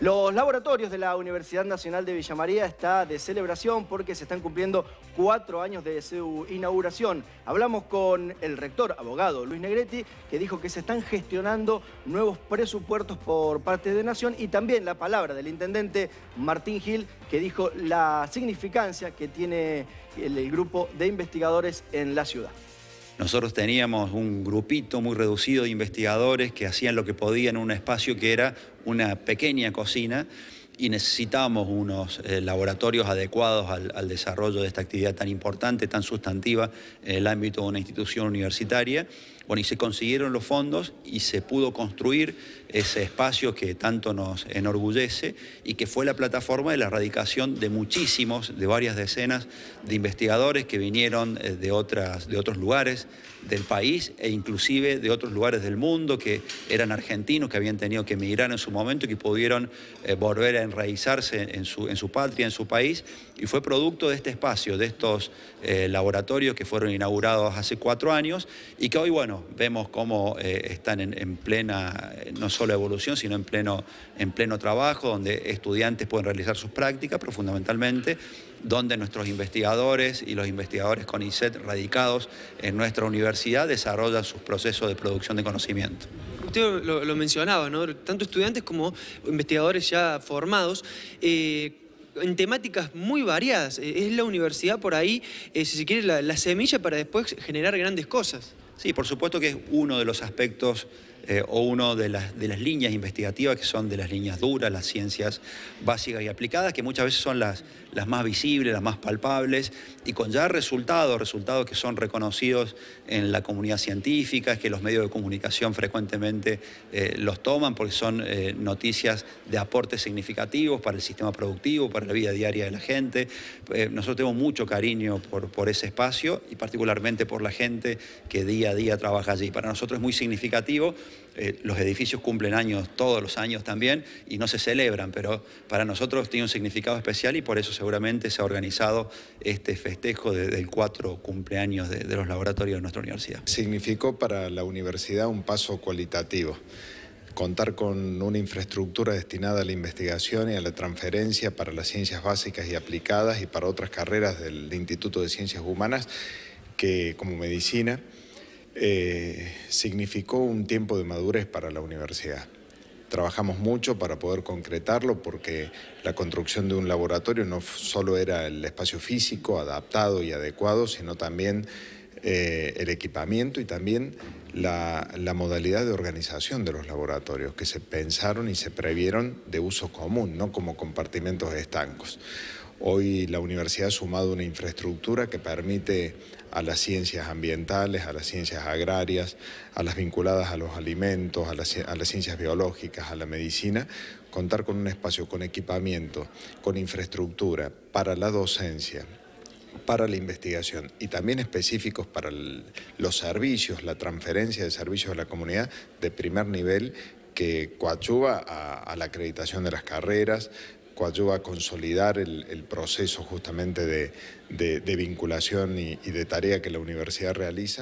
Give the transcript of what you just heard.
Los laboratorios de la Universidad Nacional de Villa María está de celebración porque se están cumpliendo cuatro años de su inauguración. Hablamos con el rector, abogado Luis Negretti, que dijo que se están gestionando nuevos presupuestos por parte de Nación y también la palabra del intendente Martín Gil, que dijo la significancia que tiene el grupo de investigadores en la ciudad. Nosotros teníamos un grupito muy reducido de investigadores que hacían lo que podían en un espacio que era una pequeña cocina y necesitábamos unos eh, laboratorios adecuados al, al, desarrollo de esta actividad tan importante, tan sustantiva en el ámbito de una institución universitaria. Bueno, y se consiguieron los fondos y se pudo construir ese espacio que tanto nos enorgullece y que fue la plataforma de la erradicación de muchísimos, de varias decenas de investigadores que vinieron eh, de, otras, de otros lugares del país e inclusive de otros lugares del mundo que eran argentinos, que habían tenido que emigrar en su momento y que pudieron eh, volver a enraizarse en su, en su patria, en su país. Y fue producto de este espacio, de estos eh, laboratorios que fueron inaugurados hace cuatro años y que hoy, bueno, vemos cómo eh, están en, plena, eh, no solo evolución, sino en pleno, trabajo, donde estudiantes pueden realizar sus prácticas, pero fundamentalmente donde nuestros investigadores y los investigadores con ISET radicados en nuestra universidad desarrollan sus procesos de producción de conocimiento. Usted lo, mencionaba, ¿no? tanto estudiantes como investigadores ya formados. Eh, en temáticas muy variadas. Es la universidad por ahí, si se quiere, la semilla para después generar grandes cosas. Sí, por supuesto que es uno de los aspectos eh, o una de las, líneas investigativas que son de las líneas duras, las ciencias básicas y aplicadas, que muchas veces son las, más visibles, las más palpables, y con ya resultados, resultados que son reconocidos en la comunidad científica, que los medios de comunicación frecuentemente eh, los toman porque son eh, noticias de aportes significativos para el sistema productivo, para la vida diaria de la gente. nosotros tenemos mucho cariño por, por ese espacio y particularmente por la gente que día a día trabaja allí. Para nosotros es muy significativo eh, los edificios cumplen años todos los años también y no se celebran, pero para nosotros tiene un significado especial y por eso seguramente se ha organizado este festejo del cuatro cumpleaños de, los laboratorios de nuestra universidad. Significó para la universidad un paso cualitativo contar con una infraestructura destinada a la investigación y a la transferencia para las ciencias básicas y aplicadas y para otras carreras del Instituto de Ciencias Humanas que como medicina eh, significó un tiempo de madurez para la universidad. Trabajamos mucho para poder concretarlo porque la construcción de un laboratorio no solo era el espacio físico adaptado y adecuado, sino también eh, el equipamiento y también la, la, modalidad de organización de los laboratorios que se pensaron y se previeron de uso común, no como compartimentos estancos. Hoy la universidad ha sumado una infraestructura que permite a las ciencias ambientales, a las ciencias agrarias, a las vinculadas a los alimentos, a las, ciencias biológicas, a la medicina, contar con un espacio con equipamiento, con infraestructura para la docencia, para la investigación y también específicos para los servicios, la transferencia de servicios a la comunidad de primer nivel que coadyuva a la acreditación de las carreras, ayuda a consolidar el, proceso justamente de, vinculación y de tarea que la universidad realiza.